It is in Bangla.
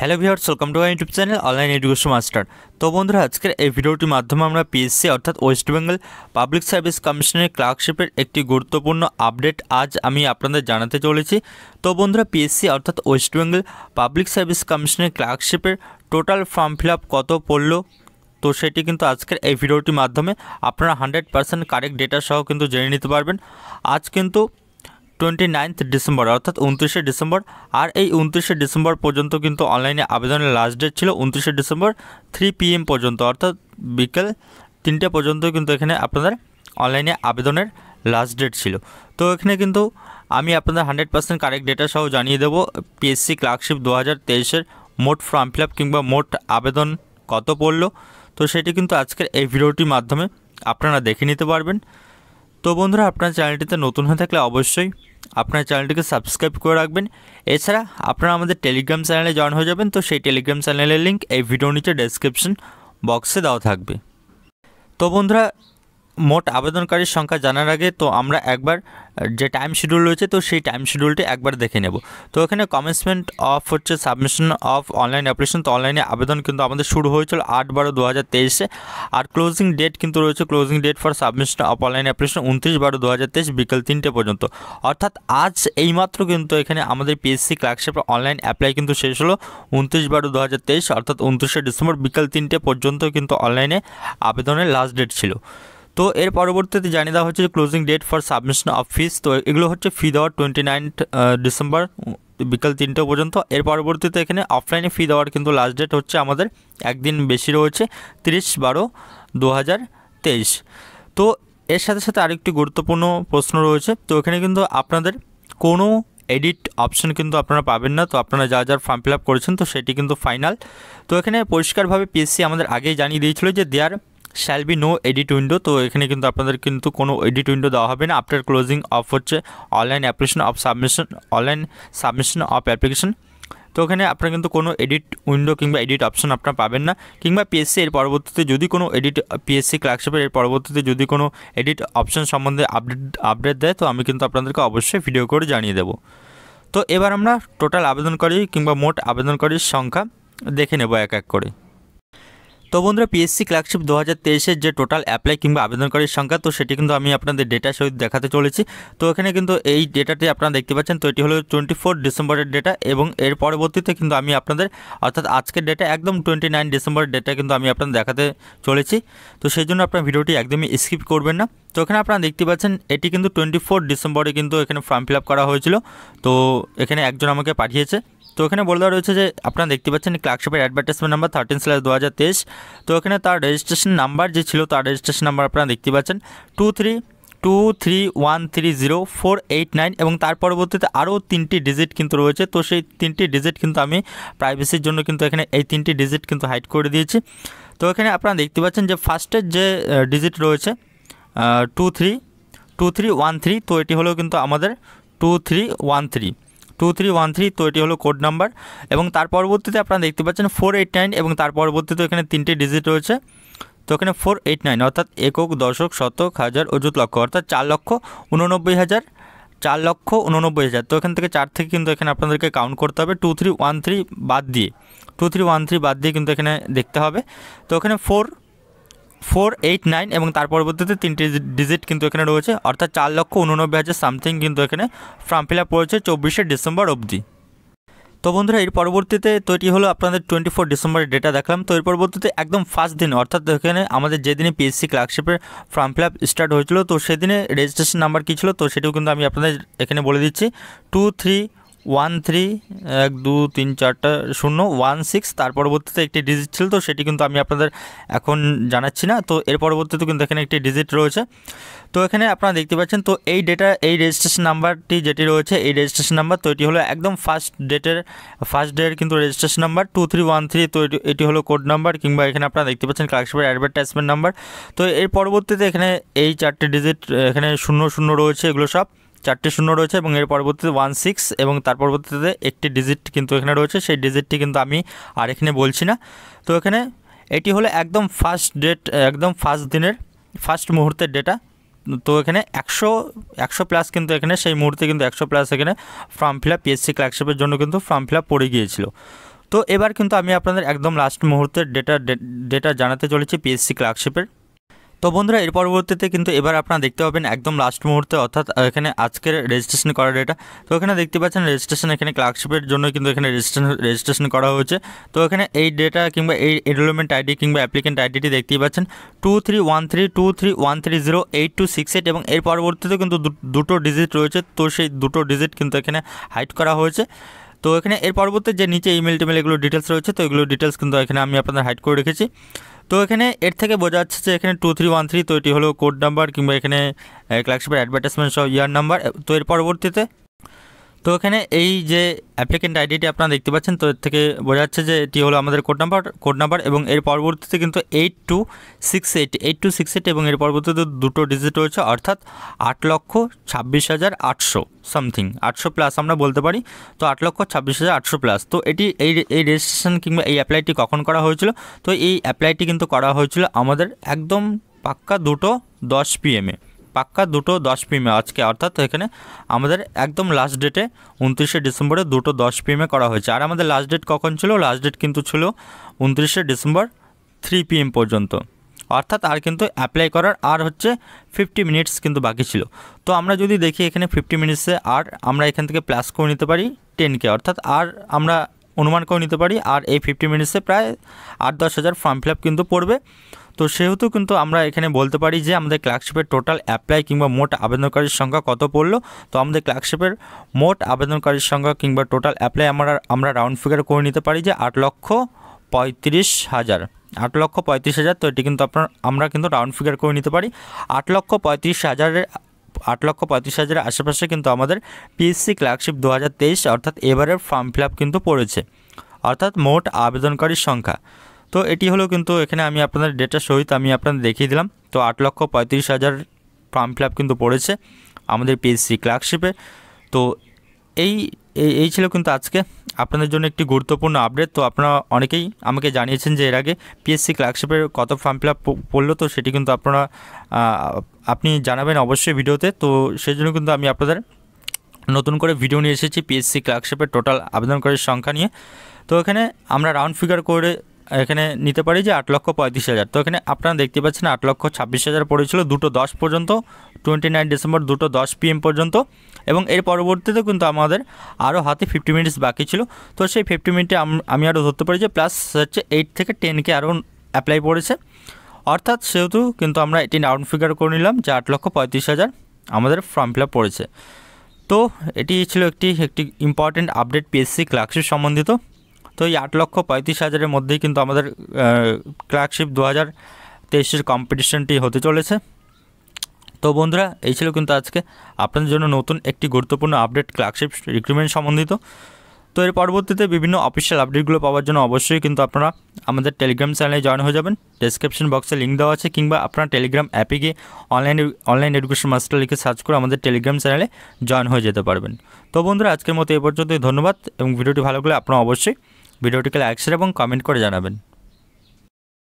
hello viewers welcome to my YouTube channel online education master তো বন্ধুরা আজকের এই ভিডিওটির মাধ্যমে আমরা পিএসসি অর্থাৎ ওয়েস্ট বেঙ্গল পাবলিক সার্ভিস কমিশনের ক্লার্কশিপের একটি গুরুত্বপূর্ণ আপডেট আজ আমি আপনাদের জানাতে চলেছি তো বন্ধুরা পিএসসি অর্থাৎ ওয়েস্ট বেঙ্গল পাবলিক সার্ভিস কমিশনের ক্লার্কশিপের টোটাল ফর্ম ফিল কত পড়ল তো সেটি কিন্তু আজকের এই ভিডিওটির মাধ্যমে আপনারা হান্ড্রেড পার্সেন্ট কারেক্ট ডেটা সহ কিন্তু জেনে নিতে পারবেন আজ কিন্তু টোয়েন্টি নাইন্থ ডিসেম্বর অর্থাৎ উনত্রিশে ডিসেম্বর আর এই উনত্রিশে ডিসেম্বর পর্যন্ত কিন্তু অনলাইনে আবেদনের লাস্ট ডেট ছিল উনত্রিশে ডিসেম্বর থ্রি পিএম পর্যন্ত অর্থাৎ বিকেল তিনটে পর্যন্ত কিন্তু এখানে আপনাদের অনলাইনে আবেদনের লাস্ট ডেট ছিল তো এখানে কিন্তু আমি আপনাদের হান্ড্রেড পার্সেন্ট কারেক্ট ডেটা সহ জানিয়ে দেবো পিএসসি ক্লার্কশিপ দু হাজার তেইশের মোট ফর্ম ফিল আপ কিংবা মোট আবেদন কত পড়ল তো সেটি কিন্তু আজকের এই ভিডিওটির মাধ্যমে আপনারা দেখে নিতে পারবেন তো বন্ধুরা আপনার চ্যানেলটিতে নতুন হয়ে থাকলে অবশ্যই আপনার চ্যানেলটিকে সাবস্ক্রাইব করে রাখবেন এছাড়া আপনারা আমাদের টেলিগ্রাম চ্যানেলে জয়েন হয়ে যাবেন তো সেই টেলিগ্রাম চ্যানেলের লিঙ্ক এই ভিডিও নিচে ডেসক্রিপশন বক্সে দেওয়া থাকবে তো বন্ধুরা মোট আবেদনকারীর সংখ্যা জানার আগে তো আমরা একবার যে টাইম শিডিউল রয়েছে তো সেই টাইম শিডিউলটি একবার দেখে নেব তো এখানে কমেন্সমেন্ট অফ হচ্ছে সাবমিশন অফ অনলাইন অ্যাপ্লিকেশন তো অনলাইনে আবেদন কিন্তু আমাদের শুরু হয়েছিল আট বারো দু হাজার তেইশে আর ক্লোজিং ডেট কিন্তু রয়েছে closing date for submission of online application উনত্রিশ বারো দু হাজার তেইশ বিকেল তিনটে পর্যন্ত অর্থাৎ আজ এইমাত্র কিন্তু এখানে আমাদের পিএসসি ক্লার্কশিপের অনলাইন অ্যাপ্লাই কিন্তু শেষ হলো উনত্রিশ বারো দু হাজার তেইশ অর্থাৎ উনত্রিশে ডিসেম্বর বিকেল তিনটে পর্যন্ত কিন্তু অনলাইনে আবেদনের লাস্ট ডেট ছিল তো এর পরবর্তীতে জানিয়ে দেওয়া হচ্ছে যে closing date for submission of fees তো এগুলো হচ্ছে ফি দেওয়ার টোয়েন্টি নাইনথ ডিসেম্বর বিকাল তিনটে পর্যন্ত এর পরবর্তীতে এখানে অফলাইনে ফি দেওয়ার কিন্তু লাস্ট ডেট হচ্ছে আমাদের একদিন বেশি রয়েছে তিরিশ বারো দু তো এর সাথে সাথে আরেকটি গুরুত্বপূর্ণ প্রশ্ন রয়েছে তো এখানে কিন্তু আপনাদের কোনো এডিট অপশন কিন্তু আপনারা পাবেন না তো আপনারা যা যার ফর্ম ফিল আপ করেছেন তো সেটি কিন্তু ফাইনাল তো এখানে পরিষ্কারভাবে পিএসসি আমাদের আগেই জানিয়ে দিয়েছিল যে there shall be no edit window তো এখানে কিন্তু আপনাদের কিন্তু কোনো এডিট উইন্ডো দেওয়া হবে না আফটার ক্লোজিং অফ হচ্ছে online application of submission online submission of application তো ওখানে আপনারা কিন্তু কোনো এডিট উইন্ডো কিংবা এডিট অপশন আপনারা পাবেন না কিংবা পিএসসি এর পরবর্তীতে যদি কোনো এডিট পিএসসি ক্লার্কশিপের এর পরবর্তীতে যদি কোনো এডিট অপশন সম্বন্ধে আপডেট আপডেট দেয় তো আমি কিন্তু আপনাদেরকে অবশ্যই ভিডিও করে জানিয়ে দেব তো এবার আমরা টোটাল আবেদনকারী কিংবা মোট আবেদনকারীর সংখ্যা দেখে নেব এক এক করে তো বন্ধুরা পিএসসি ক্লার্কশিপ দু হাজার যে টোটাল অ্যাপ্লাই কিংবা আবেদনকারীর সংখ্যা তো সেটি কিন্তু আমি আপনাদের ডেটা সহিত দেখাতে চলেছি তো এখানে কিন্তু এই ডেটাটি আপনারা দেখতে পাচ্ছেন তো এটি হলো টোয়েন্টি ফোর ডিসেম্বরের ডেটা এবং এর পরবর্তীতে কিন্তু আমি আপনাদের অর্থাৎ আজকের ডেটা একদম টোয়েন্টি নাইন ডিসেম্বরের ডেটা কিন্তু আমি আপনাদের দেখাতে চলেছি তো সেই জন্য আপনার ভিডিওটি একদমই স্কিপ করবেন না তো এখানে আপনারা দেখতে পাচ্ছেন এটি কিন্তু টোয়েন্টি ফোর ডিসেম্বরে কিন্তু এখানে ফর্ম ফিল আপ করা হয়েছিল তো এখানে একজন আমাকে পাঠিয়েছে তো এখানে বলে দেওয়া রয়েছে যে আপনারা দেখতে পাচ্ছেন ক্লার্কশপের অ্যাডভার্টাইজমেন্ট নাম্বার থার্টিন স্ল্যাশ দু হাজার তেইশ তো এখানে তার রেজিস্ট্রেশন নাম্বার যে ছিল তার রেজিস্ট্রেশন নাম্বার আপনারা দেখতে পাচ্ছেন two three two three one three zero four eight nine এবং তার পরবর্তীতে আরও তিনটি ডিজিট কিন্তু রয়েছে তো সেই তিনটি ডিজিট কিন্তু আমি প্রাইভেসির জন্য কিন্তু এখানে এই তিনটি ডিজিট কিন্তু হাইড করে দিয়েছি তো এখানে আপনারা দেখতে পাচ্ছেন যে ফার্স্টের যে ডিজিট রয়েছে two three two three one three তো এটি হলো কিন্তু আমাদের two three one three two three one three তো এটি হলো কোড নাম্বার এবং তার পরবর্তীতে আপনারা দেখতে পাচ্ছেন ফোর এইট নাইন এবং তার পরবর্তীতে এখানে তিনটে ডিজিট রয়েছে তো এখানে ফোর এইট নাইন অর্থাৎ একক দশক শতক হাজার অযুত লক্ষ অর্থাৎ চার লক্ষ উননব্বই হাজার চার লক্ষ উননব্বই হাজার তো এখান থেকে চার থেকে কিন্তু এখানে আপনাদেরকে কাউন্ট করতে হবে টু থ্রি ওয়ান থ্রি বাদ দিয়ে টু থ্রি ওয়ান থ্রি বাদ দিয়ে কিন্তু এখানে দেখতে হবে তো এখানে ফোর ফোর এইট নাইন এবং তার পরবর্তীতে তিনটি ডিজিট কিন্তু এখানে রয়েছে অর্থাৎ চার লক্ষ উননব্বই হাজার সামথিং কিন্তু এখানে ফর্ম ফিল আপ রয়েছে চব্বিশে ডিসেম্বর অবধি তো বন্ধুরা এর পরবর্তীতে তো এটি হলো আপনাদের টোয়েন্টি ফোর ডিসেম্বরের ডেটা দেখলাম তো এর পরবর্তীতে একদম ফার্স্ট দিন অর্থাৎ এখানে আমাদের যেদিনে পিএসসি ক্লার্কশিপের ফর্ম ফিল আপ স্টার্ট হয়েছিল তো সেদিনে রেজিস্ট্রেশন নাম্বার কী ছিল তো সেটিও কিন্তু আমি আপনাদের এখানে বলে দিচ্ছি টু থ্রি ওয়ান থ্রি এক দু তিন চারটা শূন্য ওয়ান সিক্স তার পরবর্তীতে একটি ডিজিট ছিল তো সেটি কিন্তু আমি আপনাদের এখন জানাচ্ছি না তো এর পরবর্তীতে কিন্তু এখানে একটি ডিজিট রয়েছে তো এখানে আপনারা দেখতে পাচ্ছেন তো এই ডেটা এই রেজিস্ট্রেশন নাম্বারটি যেটি রয়েছে এই রেজিস্ট্রেশন নাম্বার তো এটি হলো একদম ফার্স্ট ডেটের ফার্স্ট ডের কিন্তু registration number two three one three তো এটি হলো কোড নাম্বার কিংবা এখানে আপনারা দেখতে পাচ্ছেন ক্লার্কশিপের অ্যাডভার্টাইজমেন্ট নাম্বার তো এর পরবর্তীতে এখানে এই চারটি ডিজিট এখানে শূন্য শূন্য রয়েছে এগুলো সব চারটি শূন্য রয়েছে এবং এর পরবর্তীতে ওয়ান সিক্স এবং তার পরবর্তীতে একটি ডিজিট কিন্তু এখানে রয়েছে সেই ডিজিটটি কিন্তু আমি আর এখানে বলছি না তো এখানে এটি হলো একদম ফার্স্ট ডেট একদম ফার্স্ট দিনের ফার্স্ট মুহূর্তের ডেটা তো এখানে একশো একশো প্লাস কিন্তু এখানে সেই মুহূর্তে কিন্তু একশো প্লাস এখানে ফর্ম ফিল আপ পিএসসি ক্লার্কশিপের জন্য কিন্তু ফর্ম ফিল আপ পড়ে গিয়েছিল তো এবার কিন্তু আমি আপনাদের একদম লাস্ট মুহূর্তের ডেটা ডেটা জানাতে চলেছি পিএসসি ক্লার্কশিপের তো বন্ধুরা এর পরবর্তীতে কিন্তু এবার আপনারা দেখতে পাবেন একদম লাস্ট মুহূর্তে অর্থাৎ এখানে আজকের রেজিস্ট্রেশন করার ডেটা তো এখানে দেখতে পাচ্ছেন রেজিস্ট্রেশন এখানে ক্লার্কশিপের জন্য কিন্তু এখানে রেজিস্ট্রেশন রেজিস্ট্রেশন করা হয়েছে তো এখানে এই ডেটা কিংবা এই এনরোলমেন্ট আইডি কিংবা অ্যাপ্লিকেন্ট আইডিটি দেখতেই পাচ্ছেন two three one three two three one three zero eight two six eight এবং এর পরবর্তীতে কিন্তু দুটো ডিজিট রয়েছে তো সেই দুটো ডিজিট কিন্তু এখানে হাইড করা হয়েছে তো এখানে এর পরবর্তী যে নিচে ইমেল টিমেল এগুলো ডিটেলস রয়েছে তো এগুলো ডিটেলস কিন্তু এখানে আমি আপনাদের হাইড করে রেখেছি তো এখানে এর থেকে বোঝা যাচ্ছে যে এখানে টু থ্রি ওয়ান থ্রি তো এটি হলো কোড নাম্বার কিংবা এখানে ক্লার্কশিপের অ্যাডভার্টাইজমেন্ট সব ইয়ার নাম্বার তো এর পরবর্তীতে তো এখানে এই যে অ্যাপ্লিকেন্ট আইডিটি আপনারা দেখতে পাচ্ছেন তো এর থেকে বোঝা যাচ্ছে যে এটি হলো আমাদের কোড নাম্বার কোড নাম্বার এবং এর পরবর্তীতে কিন্তু eight two six eight eight two six eight এবং এর পরবর্তীতে দুটো ডিজিট রয়েছে অর্থাৎ আট লক্ষ ছাব্বিশ হাজার আটশো সামথিং আটশো প্লাস আমরা বলতে পারি তো আট লক্ষ ছাব্বিশ হাজার আটশো প্লাস তো এটি এই এই রেজিস্ট্রেশন কিংবা এই অ্যাপ্লাইটি কখন করা হয়েছিল তো এই অ্যাপ্লাইটি কিন্তু করা হয়েছিল আমাদের একদম পাক্কা দুটো দশ পিএমে পাক্কা দুটো দশ পিমে আজকে অর্থাৎ এখানে আমাদের একদম লাস্ট ডেটে উনত্রিশে ডিসেম্বরে দুটো দশ পিমে করা হয়েছে আর আমাদের লাস্ট ডেট কখন ছিল লাস্ট ডেট কিন্তু ছিল উনত্রিশে ডিসেম্বর থ্রি পিএম পর্যন্ত অর্থাৎ আর কিন্তু অ্যাপ্লাই করার আর হচ্ছে ফিফটি মিনিটস কিন্তু বাকি ছিল তো আমরা যদি দেখি এখানে ফিফটি মিনিটসে আর আমরা এখান থেকে প্লাস করে নিতে পারি টেনকে অর্থাৎ আর আমরা অনুমান করে নিতে পারি আর এই ফিফটি মিনিটসে প্রায় আট দশ হাজার ফর্ম ফিল কিন্তু পড়বে তো সেহেতু কিন্তু আমরা এখানে বলতে পারি যে আমাদের ক্লার্কশিপের টোটাল অ্যাপ্লাই কিংবা মোট আবেদনকারীর সংখ্যা কত পড়লো তো আমাদের ক্লার্কশিপের মোট আবেদনকারীর সংখ্যা কিংবা টোটাল অ্যাপ্লাই আমরা আমরা রাউন্ড ফিগার করে নিতে পারি যে আট লক্ষ পঁয়ত্রিশ হাজার আট লক্ষ পঁয়ত্রিশ হাজার তো এটি কিন্তু আপনার আমরা কিন্তু রাউন্ড ফিগার করে নিতে পারি আট লক্ষ পঁয়ত্রিশ হাজারের আট লক্ষ পঁয়ত্রিশ হাজারের আশেপাশে কিন্তু আমাদের পিএসসি ক্লার্কশিপ দু অর্থাৎ এবারের ফর্ম ফিল কিন্তু পড়েছে অর্থাৎ মোট আবেদনকারীর সংখ্যা তো এটি হলো কিন্তু এখানে আমি আপনাদের ডেটা সহিত আমি আপনাদের দেখিয়ে দিলাম তো আট লক্ষ পঁয়ত্রিশ হাজার ফর্ম ফিল কিন্তু পড়েছে আমাদের পিএসসি ক্লার্কশিপে তো এই এই এই ছিল কিন্তু আজকে আপনাদের জন্য একটি গুরুত্বপূর্ণ আপডেট তো আপনারা অনেকেই আমাকে জানিয়েছেন যে এর আগে পিএসসি ক্লার্কশিপের কত ফর্ম ফিল আপ পড়লো তো সেটি কিন্তু আপনারা আপনি জানাবেন অবশ্যই ভিডিওতে তো সেই জন্য কিন্তু আমি আপনাদের নতুন করে ভিডিও নিয়ে এসেছি পিএসসি ক্লার্কশিপের টোটাল আবেদনকারীর সংখ্যা নিয়ে তো এখানে আমরা রাউন্ড ফিগার করে এখানে নিতে পারি যে আট লক্ষ পঁয়ত্রিশ হাজার তো এখানে আপনারা দেখতে পাচ্ছেন আট লক্ষ ছাব্বিশ হাজার পড়েছিল দুটো দশ পর্যন্ত টোয়েন্টি নাইন ডিসেম্বর দুটো দশ পিএম পর্যন্ত এবং এর পরবর্তীতে কিন্তু আমাদের আরও হাতে ফিফটি মিনিটস বাকি ছিল তো সেই ফিফটি মিনিটে আমি আরও ধরতে পারি যে প্লাস হচ্ছে এইট থেকে টেনকে আরও অ্যাপ্লাই পড়েছে অর্থাৎ সেহেতু কিন্তু আমরা এটি রাউন্ড ফিগার করে নিলাম যে আট লক্ষ পঁয়ত্রিশ হাজার আমাদের ফর্ম ফিল আপ পড়েছে তো এটি ছিল একটি একটি ইম্পর্টেন্ট আপডেট পিএসসি ক্লার্কশিপ সম্বন্ধিত তো এই আট লক্ষ পঁয়ত্রিশ হাজারের মধ্যেই কিন্তু আমাদের ক্লার্কশিপ দু হাজার তেইশের কম্পিটিশনটি হতে চলেছে তো বন্ধুরা এই ছিল কিন্তু আজকে আপনাদের জন্য নতুন একটি গুরুত্বপূর্ণ আপডেট ক্লার্কশিপ রিক্রুটমেন্ট সম্বন্ধিত তো এর পরবর্তীতে বিভিন্ন অফিসিয়াল আপডেটগুলো পাওয়ার জন্য অবশ্যই কিন্তু আপনারা আমাদের টেলিগ্রাম চ্যানেলে জয়েন হয়ে যাবেন ডিসক্রিপশন বক্সে লিঙ্ক দেওয়া আছে কিংবা আপনারা টেলিগ্রাম অ্যাপে গিয়ে অনলাইন অনলাইন এডুকেশন মাস্টার লিখে সার্চ করে আমাদের টেলিগ্রাম চ্যানেলে জয়েন হয়ে যেতে পারবেন তো বন্ধুরা আজকের মতো এ পর্যন্তই ধন্যবাদ এবং ভিডিওটি ভালো করলে আপনারা অবশ্যই ভিডিওটিকে লাইক শেয়ার এবং কমেন্ট করে জানাবেন